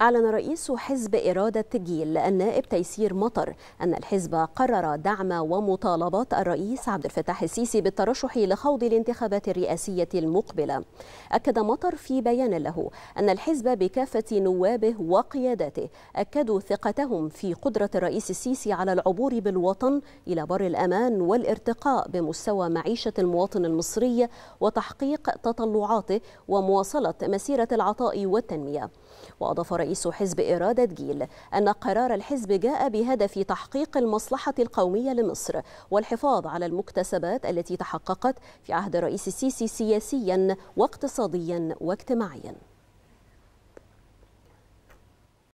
أعلن رئيس حزب إرادة جيل النائب تيسير مطر أن الحزب قرر دعم ومطالبة الرئيس عبد الفتاح السيسي بالترشح لخوض الانتخابات الرئاسية المقبلة أكد مطر في بيان له أن الحزب بكافة نوابه وقياداته أكدوا ثقتهم في قدرة الرئيس السيسي على العبور بالوطن إلى بر الأمان والارتقاء بمستوى معيشة المواطن المصري وتحقيق تطلعاته ومواصلة مسيرة العطاء والتنمية وأضاف رئيس حزب إرادة جيل أن قرار الحزب جاء بهدف تحقيق المصلحة القومية لمصر والحفاظ على المكتسبات التي تحققت في عهد الرئيس السيسي سياسيا واقتصاديا واجتماعيا